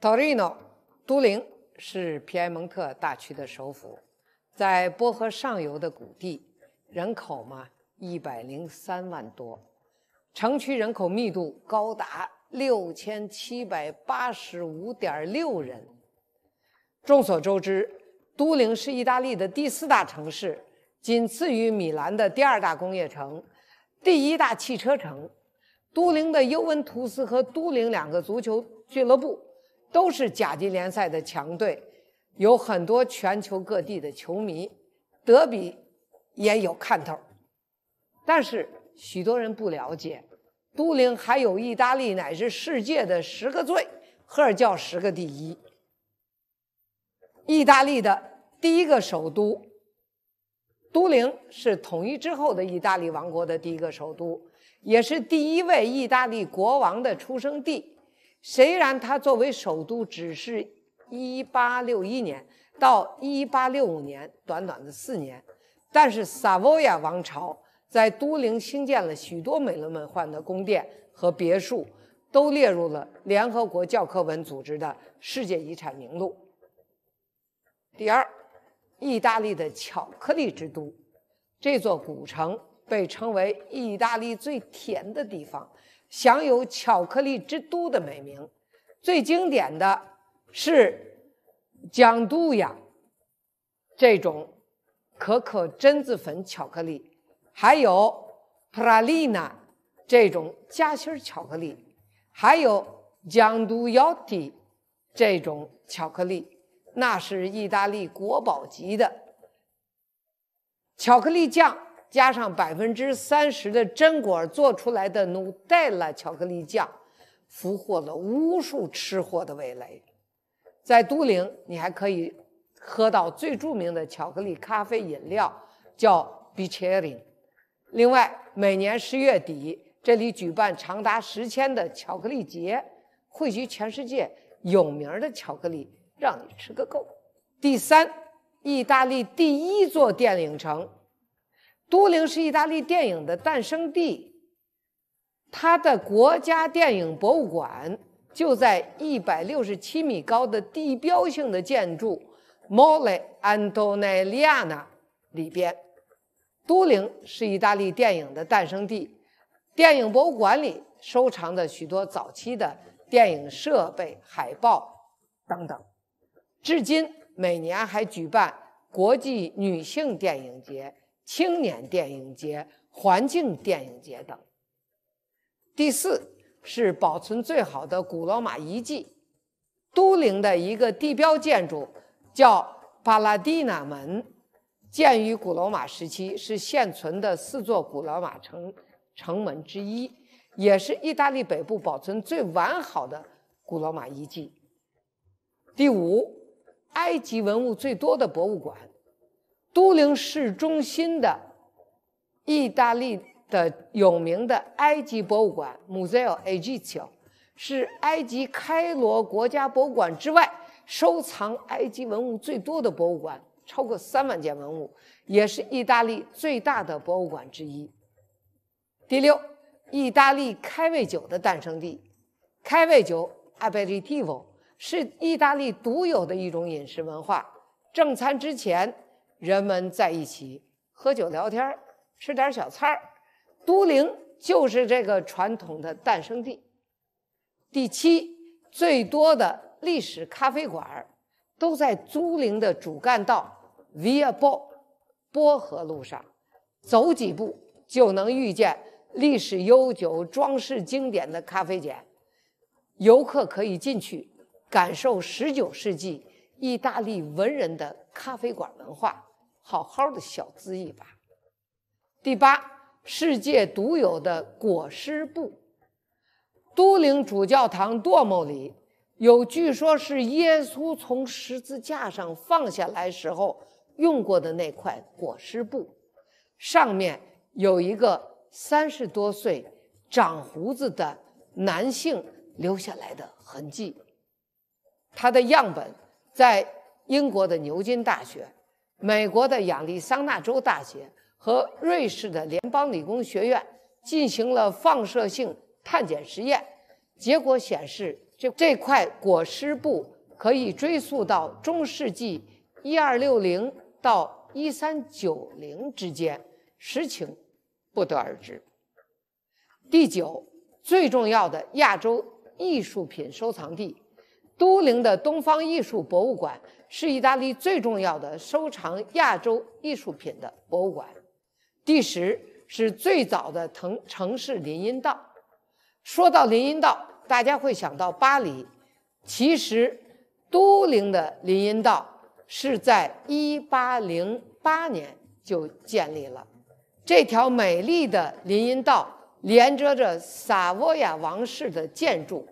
Torino 都灵是皮埃蒙特大区的首府，在波河上游的谷地，人口嘛一百零三万多，城区人口密度高达六千七百八十五点六人。众所周知，都灵是意大利的第四大城市，仅次于米兰的第二大工业城、第一大汽车城。都灵的尤文图斯和都灵两个足球俱乐部。都是甲级联赛的强队，有很多全球各地的球迷。德比也有看头，但是许多人不了解，都灵还有意大利乃至世界的十个最，赫尔教十个第一。意大利的第一个首都都灵是统一之后的意大利王国的第一个首都，也是第一位意大利国王的出生地。虽然它作为首都只是一八六一年到一八六五年短短的四年，但是萨沃亚王朝在都灵兴建了许多美轮美奂的宫殿和别墅，都列入了联合国教科文组织的世界遗产名录。第二，意大利的巧克力之都，这座古城被称为意大利最甜的地方。享有“巧克力之都”的美名，最经典的是江都呀，这种可可榛子粉巧克力，还有普拉 n a 这种夹心儿巧克力，还有江都 t 蒂这种巧克力，那是意大利国宝级的巧克力酱。加上百分之三十的榛果做出来的黛拉巧克力酱，俘获了无数吃货的味蕾。在都灵，你还可以喝到最著名的巧克力咖啡饮料，叫 Bicerin h。另外，每年十月底，这里举办长达十天的巧克力节，汇聚全世界有名的巧克力，让你吃个够。第三，意大利第一座电影城。都灵是意大利电影的诞生地，它的国家电影博物馆就在一百六十七米高的地标性的建筑 Mole a n 雷安 l 内 a n a 里边。都灵是意大利电影的诞生地，电影博物馆里收藏的许多早期的电影设备、海报等等，至今每年还举办国际女性电影节。青年电影节、环境电影节等。第四是保存最好的古罗马遗迹，都灵的一个地标建筑叫巴拉蒂纳门，建于古罗马时期，是现存的四座古罗马城城门之一，也是意大利北部保存最完好的古罗马遗迹。第五，埃及文物最多的博物馆。都灵市中心的意大利的有名的埃及博物馆 Museo Egizio 是埃及开罗国家博物馆之外收藏埃及文物最多的博物馆，超过三万件文物，也是意大利最大的博物馆之一。第六，意大利开胃酒的诞生地，开胃酒 aperitivo 是意大利独有的一种饮食文化，正餐之前。人们在一起喝酒聊天吃点小菜都灵就是这个传统的诞生地。第七，最多的历史咖啡馆都在都灵的主干道 Via 博波河路上，走几步就能遇见历史悠久、装饰经典的咖啡馆。游客可以进去感受19世纪意大利文人的咖啡馆文化。好好的小资一把。第八，世界独有的裹尸布，都灵主教堂堕莫里有，据说是耶稣从十字架上放下来时候用过的那块裹尸布，上面有一个三十多岁、长胡子的男性留下来的痕迹，他的样本在英国的牛津大学。美国的亚利桑那州大学和瑞士的联邦理工学院进行了放射性碳检实验，结果显示，这这块裹尸布可以追溯到中世纪一二六零到一三九零之间，实情不得而知。第九，最重要的亚洲艺术品收藏地。都灵的东方艺术博物馆是意大利最重要的收藏亚洲艺术品的博物馆。第十是最早的城城市林荫道。说到林荫道，大家会想到巴黎，其实都灵的林荫道是在一八零八年就建立了。这条美丽的林荫道连着着萨沃亚王室的建筑。